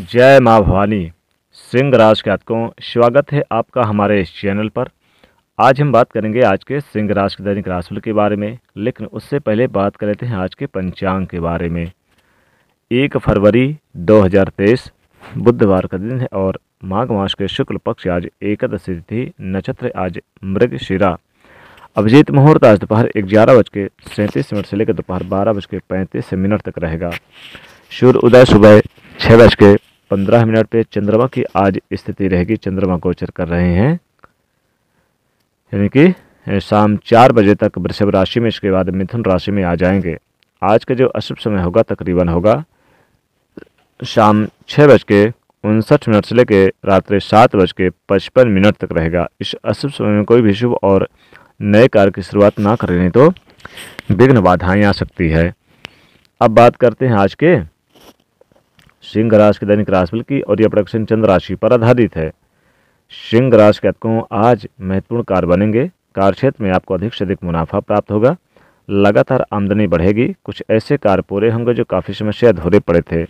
जय माँ भवानी सिंह राज को स्वागत है आपका हमारे इस चैनल पर आज हम बात करेंगे आज के सिंह राज के दैनिक राशिफल के बारे में लेकिन उससे पहले बात कर लेते हैं आज के पंचांग के बारे में एक फरवरी 2023 बुधवार का दिन है और माघ मास के शुक्ल पक्ष आज एकादशी तिथि नक्षत्र आज मृग शिरा अभिजीत मुहूर्त आज दोपहर ग्यारह बज के सैंतीस मिनट से लेकर दोपहर बारह बज के पैंतीस मिनट तक रहेगा सूर्य उदय सुबह छः बज के पंद्रह मिनट पे चंद्रमा की आज स्थिति रहेगी चंद्रमा गोचर कर रहे हैं यानी कि शाम चार बजे तक वृषभ राशि में इसके बाद मिथुन राशि में आ जाएंगे आज का जो अशुभ समय होगा तकरीबन होगा शाम छः बज के उनसठ मिनट से लेकर रात्रि सात बज के पचपन मिनट तक रहेगा इस अशुभ समय में कोई भी शुभ और नए कार्य की शुरुआत ना करें तो विघ्न बाधाएँ आ सकती है अब बात करते हैं आज के सिंह राशि के दैनिक राशिफल की और यह प्रोडक्शन चंद्र राशि पर आधारित है सिंह राशि के अतकों आज महत्वपूर्ण कार्य बनेंगे कार्य क्षेत्र में आपको अधिक से अधिक मुनाफा प्राप्त होगा लगातार आमदनी बढ़ेगी कुछ ऐसे कार्य पूरे होंगे जो काफ़ी समय से अधूरे पड़े थे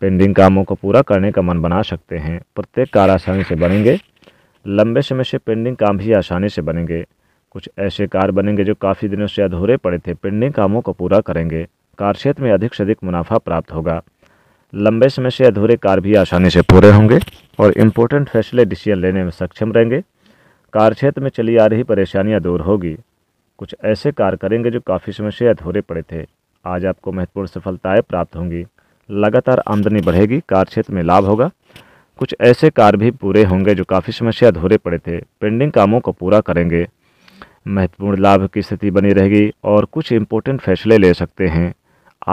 पेंडिंग कामों को पूरा करने का मन बना सकते हैं प्रत्येक कार्य आसानी से बनेंगे लंबे समय से पेंडिंग काम भी आसानी से बनेंगे कुछ ऐसे कार्य बनेंगे जो काफ़ी दिनों से अधूरे पड़े थे पेंडिंग कामों को पूरा करेंगे कार्य क्षेत्र में अधिक से अधिक मुनाफा प्राप्त होगा लंबे समय से अधूरे कार्य भी आसानी से पूरे होंगे और इम्पोर्टेंट फैसले डिसीजन लेने में सक्षम रहेंगे क्षेत्र में चली आ रही परेशानियां दूर होगी कुछ ऐसे कार्य करेंगे जो काफ़ी समय से अधूरे पड़े थे आज आपको महत्वपूर्ण सफलताएं प्राप्त होंगी लगातार आमदनी बढ़ेगी क्षेत्र में लाभ होगा कुछ ऐसे कार्य भी पूरे होंगे जो काफ़ी समय से अधूरे पड़े थे पेंडिंग कामों को पूरा करेंगे महत्वपूर्ण लाभ की स्थिति बनी रहेगी और कुछ इम्पोर्टेंट फैसले ले सकते हैं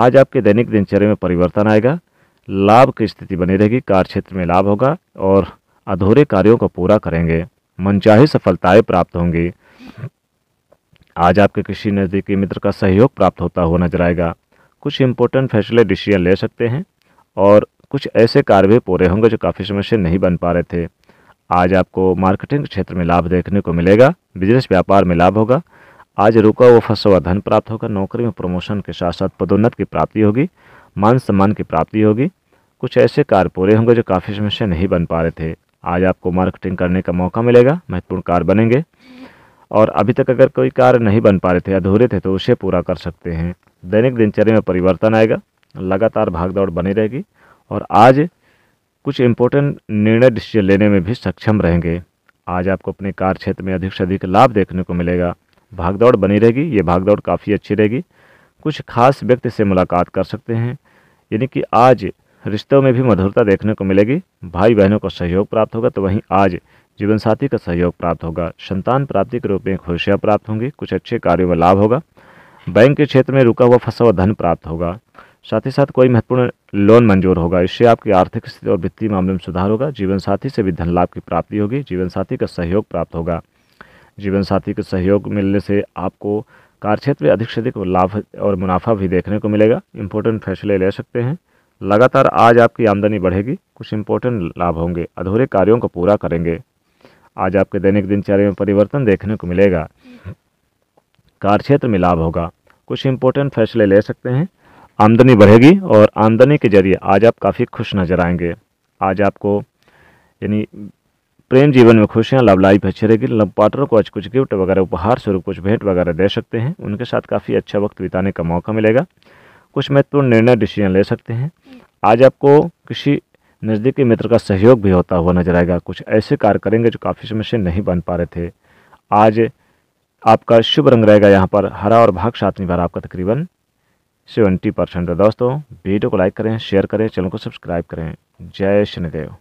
आज आपके दैनिक दिनचर्या में परिवर्तन आएगा लाभ की स्थिति बनी रहेगी कार्य क्षेत्र में लाभ होगा और अधूरे कार्यों को पूरा करेंगे मनचाही सफलताएं प्राप्त होंगी आज आपके किसी नज़दीकी मित्र का सहयोग प्राप्त होता हुआ नजर आएगा कुछ इंपोर्टेंट फैसले डिसीजन ले सकते हैं और कुछ ऐसे कार्य भी पूरे होंगे जो काफ़ी समय से नहीं बन पा रहे थे आज आपको मार्केटिंग क्षेत्र में लाभ देखने को मिलेगा बिजनेस व्यापार में लाभ होगा आज रुका हुआ फंसा हुआ धन प्राप्त होगा नौकरी में प्रमोशन के साथ साथ पदोन्नत की प्राप्ति होगी मान सम्मान की प्राप्ति होगी कुछ ऐसे कारपोरे होंगे जो काफ़ी समय से नहीं बन पा रहे थे आज आपको मार्केटिंग करने का मौका मिलेगा महत्वपूर्ण कार बनेंगे और अभी तक अगर कोई कार नहीं बन पा रहे थे अधूरे थे तो उसे पूरा कर सकते हैं दैनिक दिनचर्या में परिवर्तन आएगा लगातार भागदौड़ बनी रहेगी और आज कुछ इम्पोर्टेंट निर्णय डिसीजन लेने में भी सक्षम रहेंगे आज आपको अपने कार क्षेत्र में अधिक से अधिक लाभ देखने को मिलेगा भागदौड़ बनी रहेगी ये भागदौड़ काफ़ी अच्छी रहेगी कुछ खास व्यक्ति से मुलाकात कर सकते हैं यानी कि आज रिश्तों में भी मधुरता देखने को मिलेगी भाई बहनों का सहयोग प्राप्त होगा तो वहीं आज जीवनसाथी का सहयोग प्राप्त होगा संतान प्राप्ति के रूप में खुशियाँ प्राप्त होंगी कुछ अच्छे कार्यों में लाभ होगा बैंक के क्षेत्र में रुका हुआ फंसा हुआ धन प्राप्त होगा साथ ही साथ कोई महत्वपूर्ण लोन मंजूर होगा इससे आपकी आर्थिक स्थिति और वित्तीय मामले में सुधार होगा जीवन साथी से भी धन लाभ की प्राप्ति होगी जीवन साथी का सहयोग प्राप्त होगा जीवन साथी का सहयोग मिलने से आपको कार्यक्षेत्र में अधिक से अधिक लाभ और मुनाफा भी देखने को मिलेगा इंपॉर्टेंट फैसले ले सकते हैं लगातार आज आपकी आमदनी बढ़ेगी कुछ इंपॉर्टेंट लाभ होंगे अधूरे कार्यों को पूरा करेंगे आज आपके दैनिक दिनचर्या में परिवर्तन देखने को मिलेगा कार्यक्षेत्र में लाभ होगा कुछ इंपॉर्टेंट फैसले ले सकते हैं आमदनी बढ़ेगी और आमदनी के जरिए आज आप काफ़ी खुश नजर आएंगे आज आपको यानी प्रेम जीवन में खुशियाँ लव लाइफ अच्छी रहेगी लव पार्टनर को आज कुछ गिफ्ट वगैरह उपहार स्वरूप कुछ भेंट वगैरह दे सकते हैं उनके साथ काफ़ी अच्छा वक्त बिताने का मौका मिलेगा कुछ महत्वपूर्ण निर्णय डिसीजन ले सकते हैं आज आपको किसी नज़दीकी मित्र का सहयोग भी होता हुआ नजर आएगा कुछ ऐसे कार्य करेंगे जो काफ़ी समय से नहीं बन पा रहे थे आज आपका शुभ रंग रहेगा यहाँ पर हरा और भाग सातवीं बार आपका तकरीबन सेवेंटी परसेंट दोस्तों वीडियो को लाइक करें शेयर करें चैनल को सब्सक्राइब करें जय शनिदेव